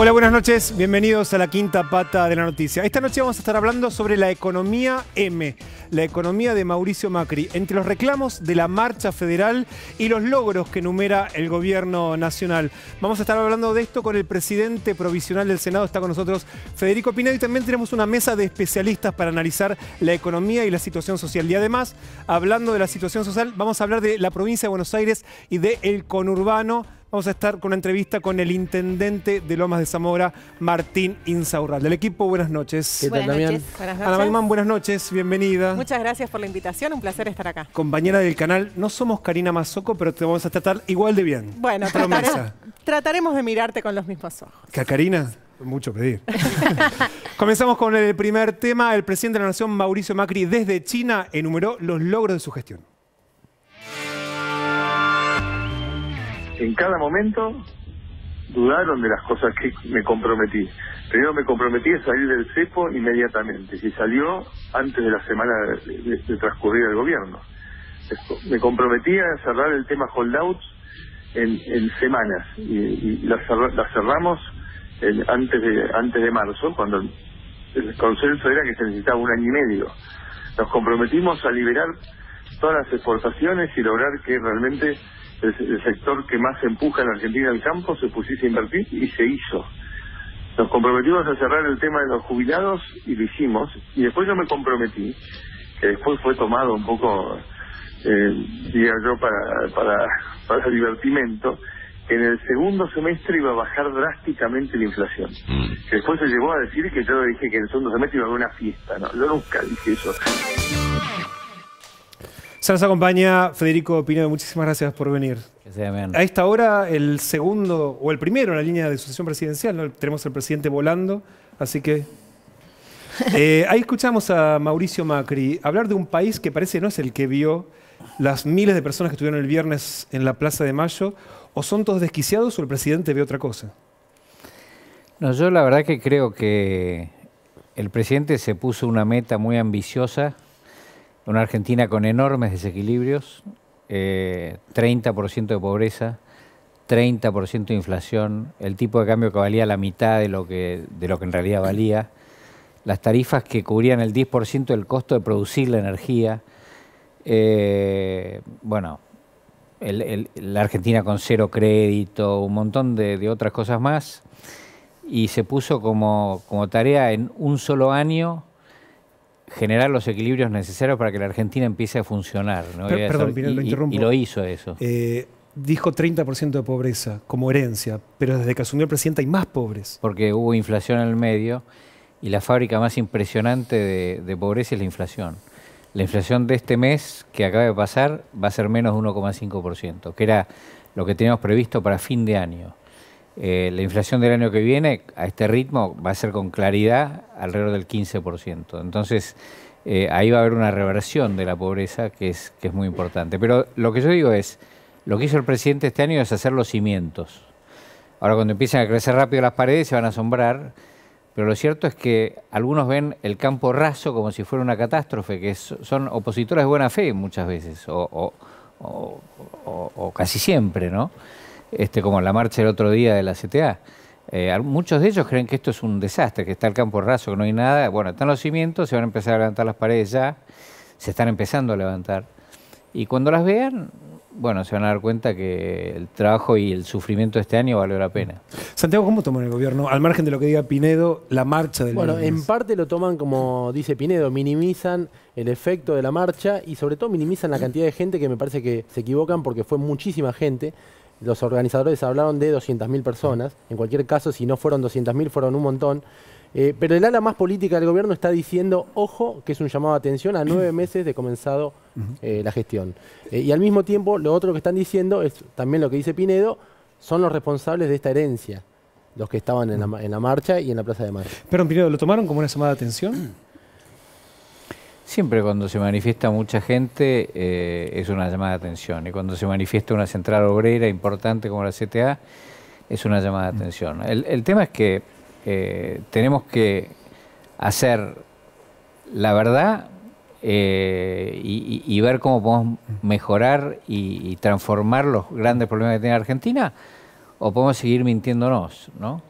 Hola, buenas noches. Bienvenidos a la quinta pata de la noticia. Esta noche vamos a estar hablando sobre la economía M, la economía de Mauricio Macri, entre los reclamos de la marcha federal y los logros que enumera el gobierno nacional. Vamos a estar hablando de esto con el presidente provisional del Senado, está con nosotros Federico Pinedo, y también tenemos una mesa de especialistas para analizar la economía y la situación social. Y además, hablando de la situación social, vamos a hablar de la provincia de Buenos Aires y del conurbano vamos a estar con una entrevista con el intendente de Lomas de Zamora, Martín Insaurral. Del equipo, buenas noches. ¿Qué tal, buenas Ana Maimán, buenas noches, bienvenida. Muchas gracias por la invitación, un placer estar acá. Compañera del canal, no somos Karina Mazoco, pero te vamos a tratar igual de bien. Bueno, trataremos, trataremos de mirarte con los mismos ojos. ¿Que a Karina? Mucho pedir. Comenzamos con el primer tema. El presidente de la Nación, Mauricio Macri, desde China, enumeró los logros de su gestión. en cada momento dudaron de las cosas que me comprometí. Primero me comprometí a salir del cepo inmediatamente, y salió antes de la semana de, de, transcurrir el gobierno. Me comprometí a cerrar el tema holdouts en, semanas, y, y la, cerramos antes, de, antes de marzo, cuando el consenso era que se necesitaba un año y medio. Nos comprometimos a liberar todas las exportaciones y lograr que realmente el, sector que más empuja en la Argentina al campo, se pusiese a invertir y se hizo. Nos comprometimos a cerrar el tema de los jubilados y lo hicimos. Y después yo me comprometí, que después fue tomado un poco, eh, diga yo, para, para, para divertimento, que en el segundo semestre iba a bajar drásticamente la inflación. Mm. Que después se llegó a decir que yo dije que en el segundo semestre iba a haber una fiesta. No, yo nunca dije eso. Se nos acompaña Federico Pinedo, muchísimas gracias por venir. a esta hora, el segundo o el primero en la línea de sucesión presidencial, ¿no? tenemos al presidente volando, así que. Eh, ahí escuchamos a Mauricio Macri hablar de un país que parece no es el que vio las miles de personas que estuvieron el viernes en la Plaza de Mayo, o son todos desquiciados o el presidente ve otra cosa. No, yo la verdad que creo que el presidente se puso una meta muy ambiciosa una Argentina con enormes desequilibrios, 30% eh, de pobreza, 30% de inflación, el tipo de cambio que valía la mitad de lo que, de lo que en realidad valía, las tarifas que cubrían el 10% del costo de producir la energía, eh, bueno, la Argentina con cero crédito, un montón de, otras cosas más, y se puso como, como tarea en un solo año generar los equilibrios necesarios para que la Argentina empiece a funcionar. perdón, lo interrumpo. lo hizo eso. Eh, dijo 30% de pobreza como herencia, pero desde que asumió el presidente hay más pobres. Porque hubo inflación en el medio y la fábrica más impresionante de, de pobreza es la inflación. La inflación de este mes que acaba de pasar va a ser menos de 1,5%, que era lo que teníamos previsto para fin de año. Eh, la inflación del año que viene, a este ritmo, va a ser con claridad alrededor del 15%. Entonces, eh, ahí va a haber una reversión de la pobreza que es, que es muy importante. Pero lo que yo digo es, lo que hizo el presidente este año es hacer los cimientos. Ahora, cuando empiezan a crecer rápido las paredes, se van a asombrar. Pero lo cierto es que algunos ven el campo raso como si fuera una catástrofe, que son opositores de buena fe muchas veces, o, o casi siempre, ¿no? este, como la marcha el otro día de la CTA. Eh, muchos de ellos creen que esto es un desastre, que está el campo raso, que no hay nada. Bueno, están los cimientos, se van a empezar a levantar las paredes ya, se están empezando a levantar. Y cuando las vean, bueno, se van a dar cuenta que el trabajo y el sufrimiento de este año valió la pena. Santiago, ¿cómo toman el gobierno? Al margen de lo que diga Pinedo, la marcha del Bueno, en parte lo toman como dice Pinedo, minimizan el efecto de la marcha y sobre todo minimizan la cantidad de gente que me parece que se equivocan porque fue muchísima gente los organizadores hablaron de 200.000 personas, en cualquier caso, si no fueron 200.000, fueron un montón. Eh, pero el ala más política del gobierno está diciendo, ojo, que es un llamado a atención a nueve meses de comenzado eh, la gestión. Eh, y al mismo tiempo, lo otro que están diciendo es también lo que dice Pinedo, son los responsables de esta herencia, los que estaban en la, marcha y en la Plaza de Mayo. Pero Pinedo, ¿lo tomaron como una llamada de atención? Siempre cuando se manifiesta mucha gente eh, es una llamada de atención y cuando se manifiesta una central obrera importante como la CTA es una llamada de atención. El, tema es que eh, tenemos que hacer la verdad eh, y, ver cómo podemos mejorar y, y transformar los grandes problemas que tiene Argentina o podemos seguir mintiéndonos, ¿no?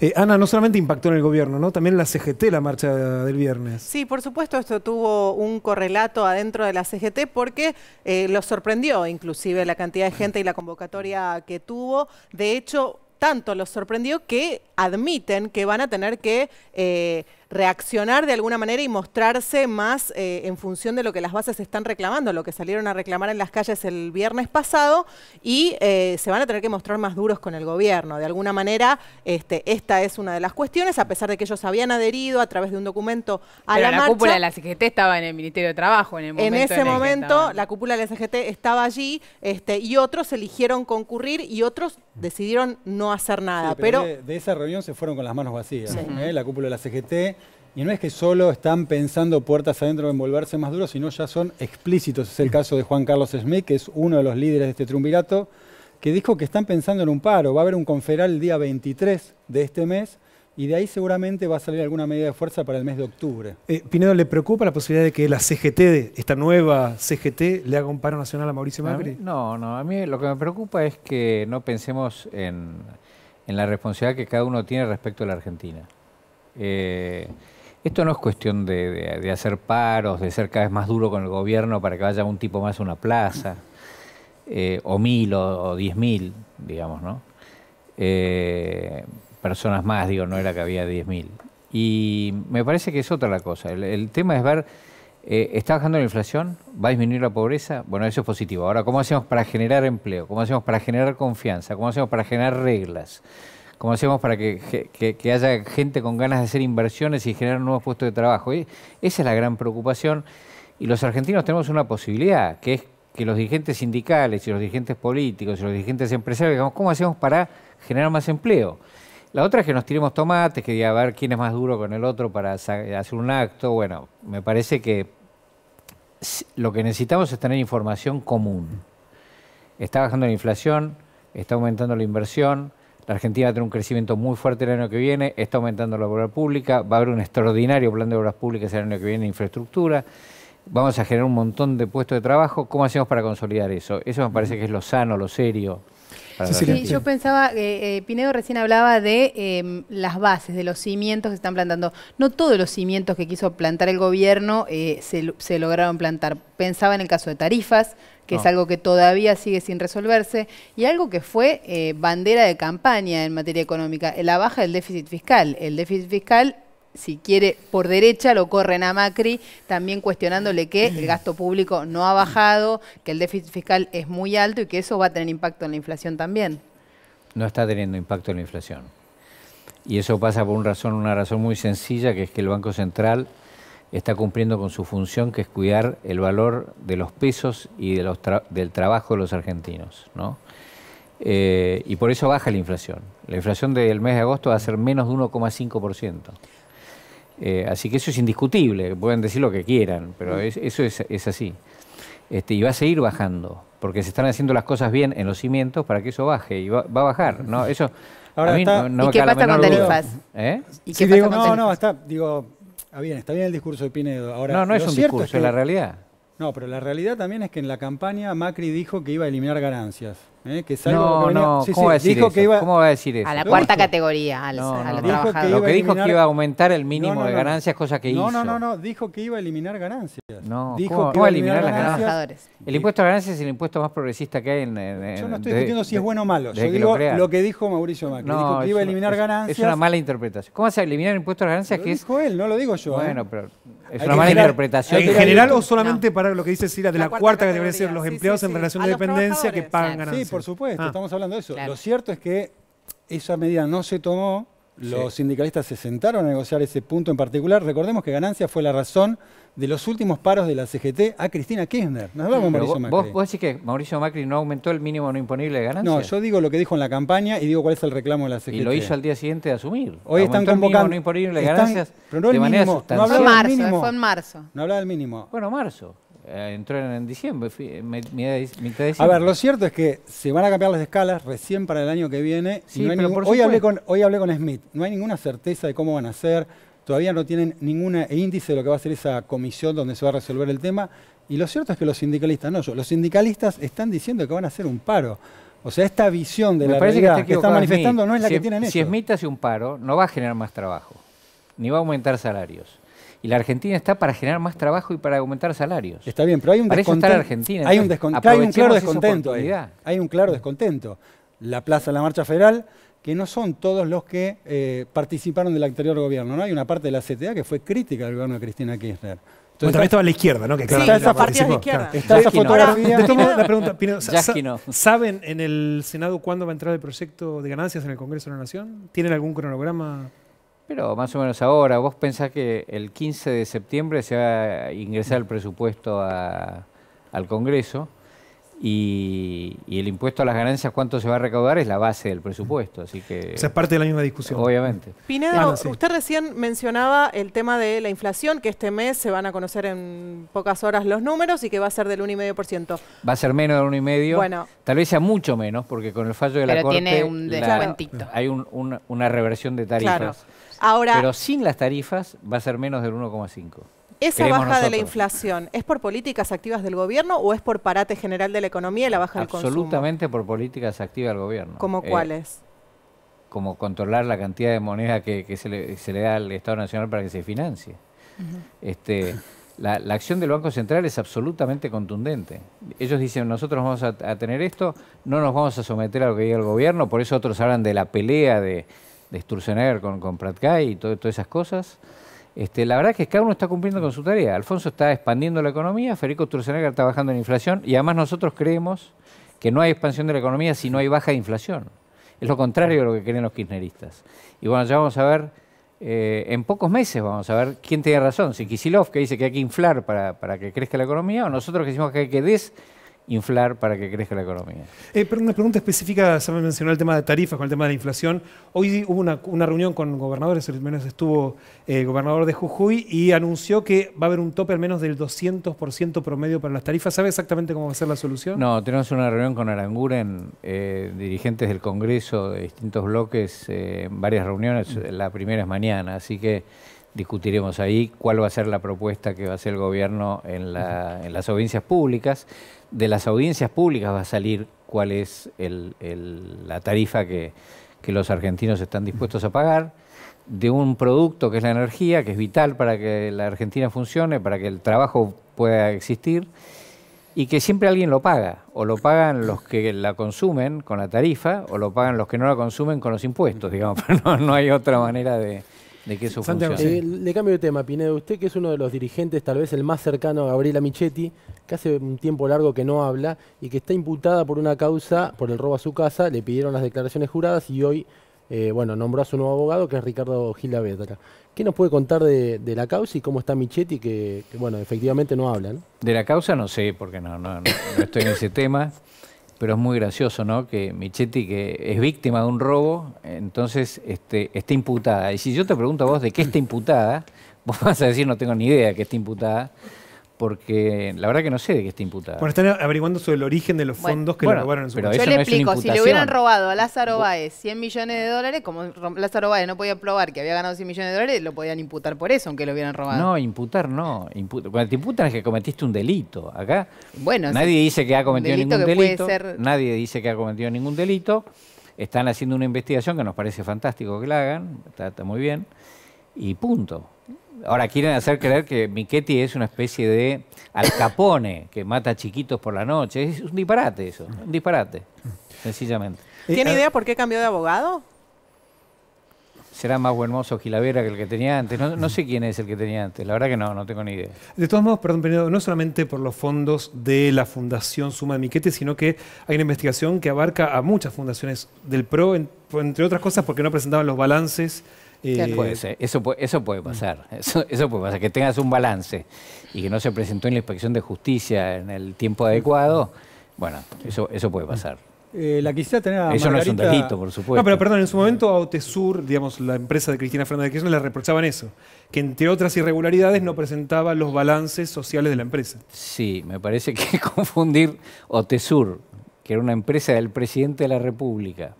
Eh, Ana, no solamente impactó en el gobierno, ¿no? También la CGT, la marcha del viernes. Sí, por supuesto, esto tuvo un correlato adentro de la CGT porque eh, los sorprendió inclusive la cantidad de gente y la convocatoria que tuvo. De hecho, tanto los sorprendió que admiten que van a tener que eh, reaccionar de alguna manera y mostrarse más eh, en función de lo que las bases están reclamando, lo que salieron a reclamar en las calles el viernes pasado y eh, se van a tener que mostrar más duros con el gobierno. De alguna manera, este, esta es una de las cuestiones, a pesar de que ellos habían adherido a través de un documento a la la, la cúpula de la CGT estaba en el Ministerio de Trabajo en el momento. En ese momento la cúpula de la CGT estaba allí este, y otros eligieron concurrir y otros decidieron no hacer nada. pero, De, esa reunión se fueron con las manos vacías. ¿eh? La cúpula de la CGT y no es que solo están pensando puertas adentro en volverse más duros, sino ya son explícitos. Es el mm. caso de Juan Carlos Smith, que es uno de los líderes de este triunvirato, que dijo que están pensando en un paro. Va a haber un conferal el día 23 de este mes y de ahí seguramente va a salir alguna medida de fuerza para el mes de octubre. Eh, Pinedo, ¿le preocupa la posibilidad de que la CGT, esta nueva CGT, le haga un paro nacional a Mauricio Macri? no, no, a mí lo que me preocupa es que no pensemos en, la responsabilidad que cada uno tiene respecto a la Argentina. Eh, esto no es cuestión de, hacer paros, de ser cada vez más duro con el gobierno para que vaya un tipo más a una plaza, eh, o mil o, diez mil, digamos, ¿no? Eh, personas más, digo, no era que había diez mil. Y me parece que es otra la cosa. El, tema es ver, eh, ¿está bajando la inflación? ¿Va a disminuir la pobreza? Bueno, eso es positivo. Ahora, ¿cómo hacemos para generar empleo? ¿Cómo hacemos para generar confianza? ¿Cómo hacemos para generar reglas? ¿Cómo hacemos para que, haya gente con ganas de hacer inversiones y generar nuevos puestos de trabajo. esa es la gran preocupación. Y los argentinos tenemos una posibilidad, que es que los dirigentes sindicales y los dirigentes políticos y los dirigentes empresarios digamos, ¿cómo hacemos para generar más empleo? La otra es que nos tiremos tomates, que diga a ver quién es más duro con el otro para hacer un acto. Bueno, me parece que lo que necesitamos es tener información común. Está bajando la inflación, está aumentando la inversión, la Argentina va a tener un crecimiento muy fuerte el año que viene, está aumentando la obra pública, va a haber un extraordinario plan de obras públicas el año que viene, infraestructura, vamos a generar un montón de puestos de trabajo. ¿Cómo hacemos para consolidar eso? Eso me parece que es lo sano, lo serio sí, yo pensaba, eh, eh, Pinedo recién hablaba de em, las bases, de los cimientos que están plantando. No todos los cimientos que quiso plantar el gobierno eh, se, se, lograron plantar. Pensaba en el caso de tarifas, que es algo que todavía sigue sin resolverse, y algo que fue bandera de campaña en materia económica, la baja del déficit fiscal. El déficit fiscal si quiere, por derecha lo corren a Macri, también cuestionándole que el gasto público no ha bajado, que el déficit fiscal es muy alto y que eso va a tener impacto en la inflación también. No está teniendo impacto en la inflación. Y eso pasa por una razón, una razón muy sencilla, que es que el Banco Central está cumpliendo con su función, que es cuidar el valor de los pesos y del trabajo de los argentinos. ¿no? Eh, y por eso baja la inflación. La inflación del mes de agosto va a ser menos de 1,5%. Eh, así que eso es indiscutible, pueden decir lo que quieran, pero eso es, así. Este, y va a seguir bajando, porque se están haciendo las cosas bien en los cimientos para que eso baje, y va, a bajar, ¿no? Eso Ahora está... ¿Y qué ¿Eh? pasa con tarifas? ¿Y no, no, está, digo, está ah, bien, está bien el discurso de Pinedo. Ahora, no, no es un discurso, es la realidad. No, pero la realidad también es que en la campaña Macri dijo que iba a eliminar ganancias. ¿Eh? Que no, no, ¿cómo, dijo Que iba... ¿cómo va a decir eso? A la cuarta categoría, Lo que dijo que iba a aumentar el mínimo de ganancias, cosa que hizo. No, no, no, dijo que iba a eliminar ganancias. No, dijo ¿cómo, que iba a eliminar, las ganancias. El impuesto a ganancias es el impuesto más progresista que hay en... yo no estoy discutiendo si es bueno o malo, yo digo lo, que dijo Mauricio Macri, dijo que iba a eliminar ganancias. Es una mala interpretación. ¿Cómo va a eliminar el impuesto a ganancias? dijo él, no lo digo yo. Bueno, ¿eh? pero es una mala interpretación. En general o solamente para lo que dice Sira de la cuarta categoría, los empleados en relación de dependencia que pagan ganancias por supuesto, ah. estamos hablando de eso. Lo cierto es que esa medida no se tomó, los sindicalistas se sentaron a negociar ese punto en particular. Recordemos que ganancia fue la razón de los últimos paros de la CGT a Cristina Kirchner. Nos hablamos Mauricio vos, Macri. Vos, decís que Mauricio Macri no aumentó el mínimo no imponible de ganancias? No, yo digo lo que dijo en la campaña y digo cuál es el reclamo de la CGT. Y lo hizo al día siguiente de asumir. Hoy están convocando. El mínimo no imponible de ganancias el en marzo. No hablaba del mínimo. Bueno, marzo. Eh, entraron en diciembre, eh, me, A ver, lo cierto es que se van a cambiar las escalas recién para el año que viene. hoy, hablé con, hoy hablé con Smith, no hay ninguna certeza de cómo van a ser, todavía no tienen ningún índice de lo que va a ser esa comisión donde se va a resolver el tema. Y lo cierto es que los sindicalistas, no yo, los sindicalistas están diciendo que van a hacer un paro. O sea, esta visión de la realidad que, están manifestando no es la que tienen ellos. Si Smith hace un paro, no va a generar más trabajo, ni va a aumentar salarios. Y la Argentina está para generar más trabajo y para aumentar salarios. Está bien, pero hay un Hay un, claro descontento Hay un claro descontento. La Plaza de la Marcha Federal, que no son todos los que eh, participaron del anterior gobierno. ¿no? Hay una parte de la CTA que fue crítica del gobierno de Cristina Kirchner. también estaba la izquierda, ¿no? Que sí, está esa de izquierda. la pregunta, ¿Saben en el Senado cuándo va a entrar el proyecto de ganancias en el Congreso de la Nación? ¿Tienen algún cronograma? Pero más o menos ahora, ¿vos pensás que el 15 de septiembre se va a ingresar el presupuesto al Congreso? Y, el impuesto a las ganancias, cuánto se va a recaudar, es la base del presupuesto. Así que. O es parte de la misma discusión. Obviamente. Pinedo, ah, usted recién mencionaba el tema de la inflación, que este mes se van a conocer en pocas horas los números y que va a ser del 1,5%. Va a ser menos del 1,5%. Bueno. Tal vez sea mucho menos, porque con el fallo de la Corte. Tiene un descuentito. hay una reversión de tarifas. Claro. Ahora, Pero sin las tarifas va a ser menos del 1,5. ¿Esa baja de la inflación es por políticas activas del gobierno o es por parate general de la economía y la baja del consumo? Absolutamente por políticas activas del gobierno. ¿Como eh, cuáles? Como controlar la cantidad de moneda que, se, le, da al Estado Nacional para que se financie. este, la, acción del Banco Central es absolutamente contundente. Ellos dicen, nosotros vamos a tener esto, no nos vamos a someter a lo que diga el gobierno, por eso otros hablan de la pelea de de Sturzenegger con, con Pratkai y todo, todas esas cosas. Este, la verdad es que cada uno está cumpliendo con su tarea. Alfonso está expandiendo la economía, Federico Sturzenegger está bajando la inflación y además nosotros creemos que no hay expansión de la economía si no hay baja de inflación. Es lo contrario de lo que creen los kirchneristas. Y bueno, ya vamos a ver, eh, en pocos meses vamos a ver quién tiene razón, si Kisilov que dice que hay que inflar para, para que crezca la economía o nosotros que decimos que hay que des inflar para que crezca la economía. Eh, pero una pregunta específica, se me mencionó el tema de tarifas con el tema de la inflación. Hoy hubo una, reunión con gobernadores, al menos estuvo el eh, gobernador de Jujuy y anunció que va a haber un tope al menos del 200% promedio para las tarifas. ¿Sabe exactamente cómo va a ser la solución? No, tenemos una reunión con Aranguren, eh, dirigentes del Congreso de distintos bloques, varias reuniones, mm. la primera es mañana, así que discutiremos ahí cuál va a ser la propuesta que va a hacer el gobierno en, en las audiencias públicas de las audiencias públicas va a salir cuál es la tarifa que, los argentinos están dispuestos a pagar, de un producto que es la energía, que es vital para que la Argentina funcione, para que el trabajo pueda existir, y que siempre alguien lo paga, o lo pagan los que la consumen con la tarifa, o lo pagan los que no la consumen con los impuestos, digamos, no, no hay otra manera de, de que eso Le, cambio de tema, Pinedo. Usted que es uno de los dirigentes, tal vez el más cercano a Gabriela Michetti, que hace un tiempo largo que no habla y que está imputada por una causa, por el robo a su casa, le pidieron las declaraciones juradas y hoy, eh, bueno, nombró a su nuevo abogado, que es Ricardo Gilavedra. ¿Qué nos puede contar de, la causa y cómo está Michetti, que, bueno, efectivamente no habla? De la causa no sé, porque no, no estoy en ese tema pero es muy gracioso, ¿no? Que Michetti, que es víctima de un robo, entonces este, está imputada. Y si yo te pregunto a vos de qué está imputada, vos vas a decir no tengo ni idea de qué está imputada porque la verdad que no sé de qué está imputada. Bueno, están averiguando sobre el origen de los fondos que le robaron en su pero Yo le explico, si le hubieran robado a Lázaro Báez 100 millones de dólares, como Lázaro Báez no podía probar que había ganado 100 millones de dólares, lo podían imputar por eso, aunque lo hubieran robado. No, imputar no. Cuando te imputan es que cometiste un delito. Acá bueno, nadie dice que ha cometido ningún delito. Nadie dice que ha cometido ningún delito. Están haciendo una investigación que nos parece fantástico que la hagan, está muy bien, y punto. Ahora quieren hacer creer que Miquetti es una especie de alcapone que mata chiquitos por la noche. Es un disparate eso, un disparate, sencillamente. Eh, ¿Tiene idea por qué cambió de abogado? será más buen mozo Gilavera que el que tenía antes. No, sé quién es el que tenía antes, la verdad que no, no tengo ni idea. De todos modos, perdón, no solamente por los fondos de la Fundación Suma de Miquete, sino que hay una investigación que abarca a muchas fundaciones del PRO, entre otras cosas porque no presentaban los balances eh, puede ser. Eso, puede mm. pasar, eso, puede pasar, que tengas un balance y que no se presentó en la inspección de justicia en el tiempo mm. adecuado, bueno, eso, eso puede pasar. Mm. Eh, la Eso no es un delito, por supuesto. No, pero perdón, en su momento a Otesur, digamos, la empresa de Cristina Fernández de Kirchner, le reprochaban eso, que entre otras irregularidades no presentaba los balances sociales de la empresa. Sí, me parece que confundir Otesur, que era una empresa del presidente de la República,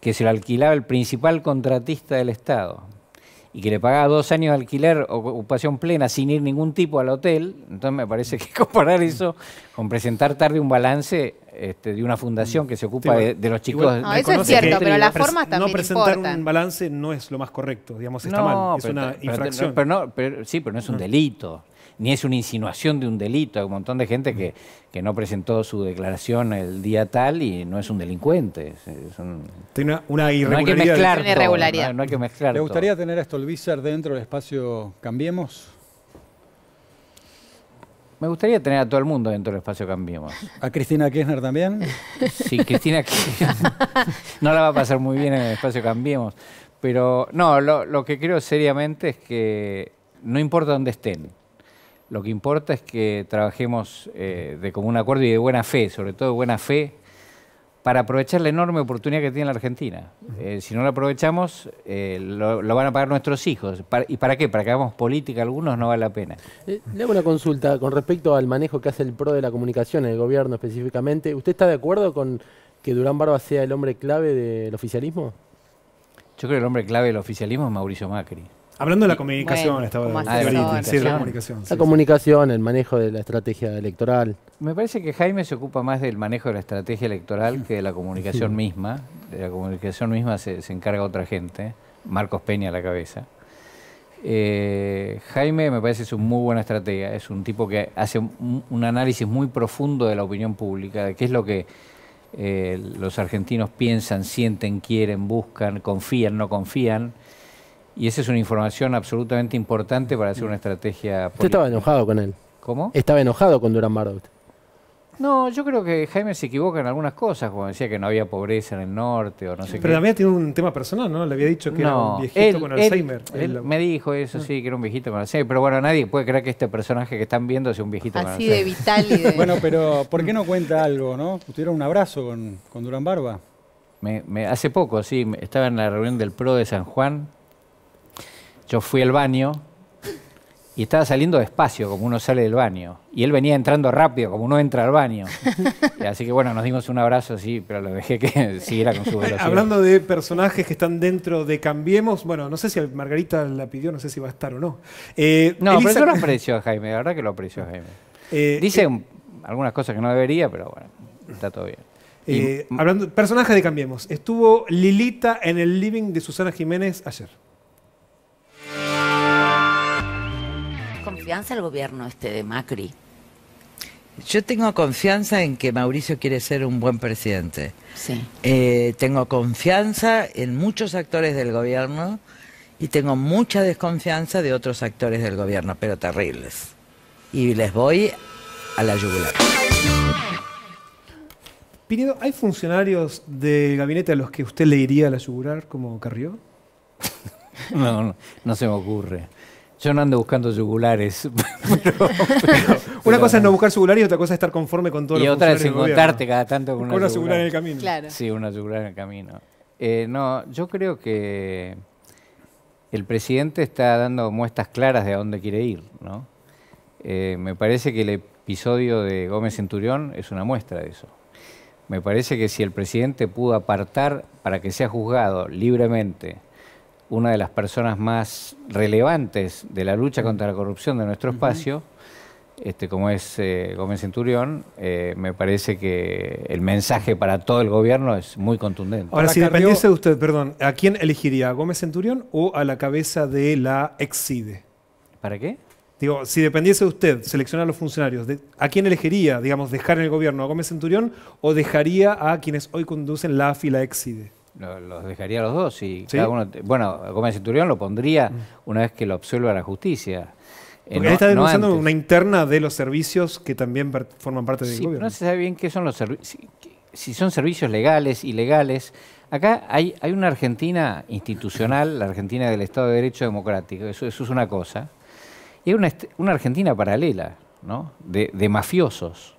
que se lo alquilaba el principal contratista del Estado y que le pagaba dos años de alquiler ocupación plena sin ir ningún tipo al hotel, entonces me parece que comparar eso con presentar tarde un balance este, de una fundación que se ocupa de, los chicos. no, eso es cierto, pero las formas también No presentar un balance no es lo más correcto, digamos, está mal, es una infracción. sí, pero no es un delito ni es una insinuación de un delito. Hay un montón de gente que, no presentó su declaración el día tal y no es un delincuente. Tiene una, irregularidad. No hay que mezclar. Me gustaría tener a Stolbizer dentro del espacio Cambiemos? Me gustaría tener a todo el mundo dentro del espacio Cambiemos. ¿A Cristina Kirchner también? Sí, Cristina no la va a pasar muy bien en el espacio Cambiemos. Pero no, lo, lo que creo seriamente es que no importa dónde estén, lo que importa es que trabajemos eh, de común acuerdo y de buena fe, sobre todo de buena fe, para aprovechar la enorme oportunidad que tiene la Argentina. Eh, si no la aprovechamos, eh, lo, van a pagar nuestros hijos. ¿Y para qué? Para que hagamos política algunos no vale la pena. le hago una consulta con respecto al manejo que hace el PRO de la comunicación, el gobierno específicamente. ¿Usted está de acuerdo con que Durán Barba sea el hombre clave del oficialismo? Yo creo que el hombre clave del oficialismo es Mauricio Macri. Hablando de la comunicación, estaba la, comunicación. La comunicación, el manejo de la estrategia electoral. Me parece que Jaime se ocupa más del manejo de la estrategia electoral que de la comunicación misma. De la comunicación misma se, encarga otra gente, Marcos Peña a la cabeza. Eh, Jaime me parece es un muy buena estratega, es un tipo que hace un, análisis muy profundo de la opinión pública, de qué es lo que eh, los argentinos piensan, sienten, quieren, buscan, confían, no confían y esa es una información absolutamente importante para hacer una estrategia política. Usted estaba enojado con él. ¿Cómo? Estaba enojado con Durán Barba. No, yo creo que Jaime se equivoca en algunas cosas, como decía que no había pobreza en el norte o no sé qué. Pero también tiene un tema personal, ¿no? Le había dicho que era un viejito con Alzheimer. Él, me dijo eso, ah. sí, que era un viejito con Alzheimer. Pero bueno, nadie puede creer que este personaje que están viendo sea un viejito con Alzheimer. Así de vital Bueno, pero ¿por qué no cuenta algo, no? Tuvieron un abrazo con, con Durán Barba. Me, me, hace poco, sí, estaba en la reunión del PRO de San Juan yo fui al baño y estaba saliendo despacio, como uno sale del baño. Y él venía entrando rápido, como uno entra al baño. así que bueno, nos dimos un abrazo, sí, pero lo dejé que siguiera con su velocidad. Hablando de personajes que están dentro de Cambiemos, bueno, no sé si Margarita la pidió, no sé si va a estar o no. Eh, no, pero lo apreció Jaime, la verdad que lo aprecio Jaime. Eh, Dice eh, algunas cosas que no debería, pero bueno, está todo bien. hablando, personajes de Cambiemos. Estuvo Lilita en el living de Susana Jiménez ayer. confianza al gobierno este de Macri? Yo tengo confianza en que Mauricio quiere ser un buen presidente. Sí. Eh, tengo confianza en muchos actores del gobierno y tengo mucha desconfianza de otros actores del gobierno, pero terribles. Y les voy a la yugular. Pinedo, ¿hay funcionarios del gabinete a los que usted le iría a la yugular como Carrió? no, no se me ocurre. Yo no ando buscando yugulares. una cosa es no buscar yugulares y otra cosa es estar conforme con todo lo que Y otra es encontrarte cada tanto con una, en el camino. Sí, una yugular en el camino. Eh, no, yo creo que el presidente está dando muestras claras de a dónde quiere ir. ¿no? Eh, me parece que el episodio de Gómez Centurión es una muestra de eso. Me parece que si el presidente pudo apartar para que sea juzgado libremente una de las personas más relevantes de la lucha contra la corrupción de nuestro espacio, este, como es eh, Gómez Centurión, eh, me parece que el mensaje para todo el gobierno es muy contundente. Ahora, si dependiese de usted, perdón, ¿a quién elegiría? ¿A Gómez Centurión o a la cabeza de la Exide? ¿Para qué? Digo, si dependiese de usted seleccionar a los funcionarios, ¿a quién elegiría, digamos, dejar en el gobierno? ¿A Gómez Centurión o dejaría a quienes hoy conducen la fila y la Exide? Los dejaría los dos y cada uno. Bueno, Gómez Centurión lo pondría mm. una vez que lo absuelva la justicia. Eh, Porque no, está denunciando una interna de los servicios que también forman parte del gobierno. No se sabe bien qué son los servicios, si son servicios legales, ilegales. Acá hay, hay una Argentina institucional, la Argentina del Estado de Derecho Democrático, eso, es una cosa. Y hay una, una Argentina paralela, ¿no? De, de mafiosos.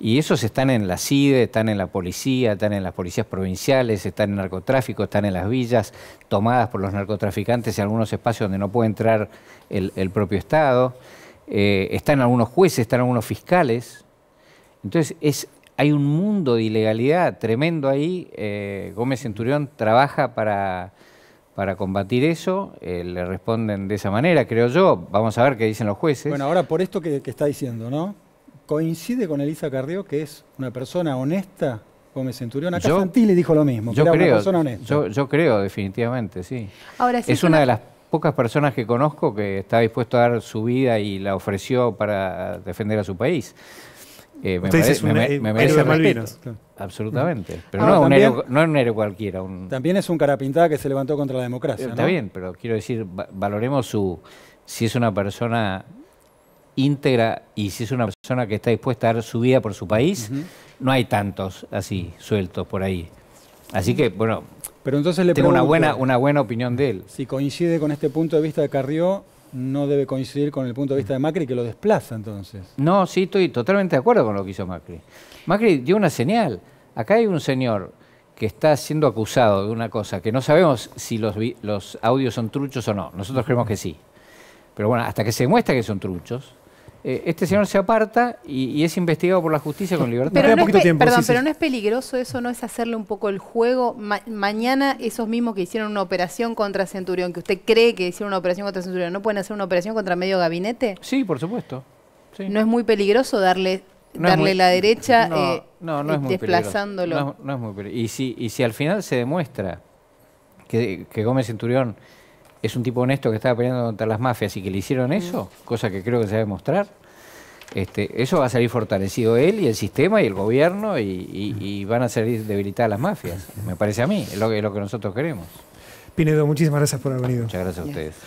Y esos están en la CIDE, están en la policía, están en las policías provinciales, están en narcotráfico, están en las villas tomadas por los narcotraficantes en algunos espacios donde no puede entrar el, propio Estado. Eh, están algunos jueces, están algunos fiscales. Entonces es, hay un mundo de ilegalidad tremendo ahí. Eh, Gómez Centurión trabaja para, para combatir eso, eh, le responden de esa manera, creo yo. Vamos a ver qué dicen los jueces. Bueno, ahora por esto que está diciendo, ¿no? coincide con Elisa Carrió, que es una persona honesta. Gómez Centurión, acá Santilli dijo lo mismo, yo que era creo, una persona honesta. Yo, creo, definitivamente, sí. es una de las pocas personas que conozco que está dispuesto a dar su vida y la ofreció para defender a su país. Eh, me, parece me, Absolutamente. Pero no, es un héroe, cualquiera. También es un carapintada que se levantó contra la democracia. Está bien, pero quiero decir, valoremos su. Si es una persona íntegra y si es una persona que está dispuesta a dar su vida por su país, no hay tantos así sueltos por ahí. Así que, bueno, Pero entonces le tengo una, buena, una buena opinión de él. Si coincide con este punto de vista de Carrió, no debe coincidir con el punto de vista de Macri, que lo desplaza entonces. No, sí, estoy totalmente de acuerdo con lo que hizo Macri. Macri dio una señal. Acá hay un señor que está siendo acusado de una cosa que no sabemos si los, los audios son truchos o no. Nosotros creemos que sí. Pero bueno, hasta que se demuestra que son truchos, eh, este señor se aparta y, es investigado por la justicia con libertad. Pero no es perdón, pero no es peligroso eso, ¿no es hacerle un poco el juego? mañana esos mismos que hicieron una operación contra Centurión, que usted cree que hicieron una operación contra Centurión, ¿no pueden hacer una operación contra medio gabinete? Sí, por supuesto. ¿No es muy peligroso darle darle la derecha no, eh, es muy desplazándolo. y si, y si al final se demuestra que, que Gómez Centurión es un tipo honesto que estaba peleando contra las mafias y que le hicieron mm. eso, cosa que creo que se va a demostrar, este, eso va a salir fortalecido él y el sistema y el gobierno y, mm. van a salir debilitadas las mafias, me parece a mí, lo que, es lo que nosotros queremos. Pinedo, muchísimas gracias por haber venido. Muchas gracias a ustedes.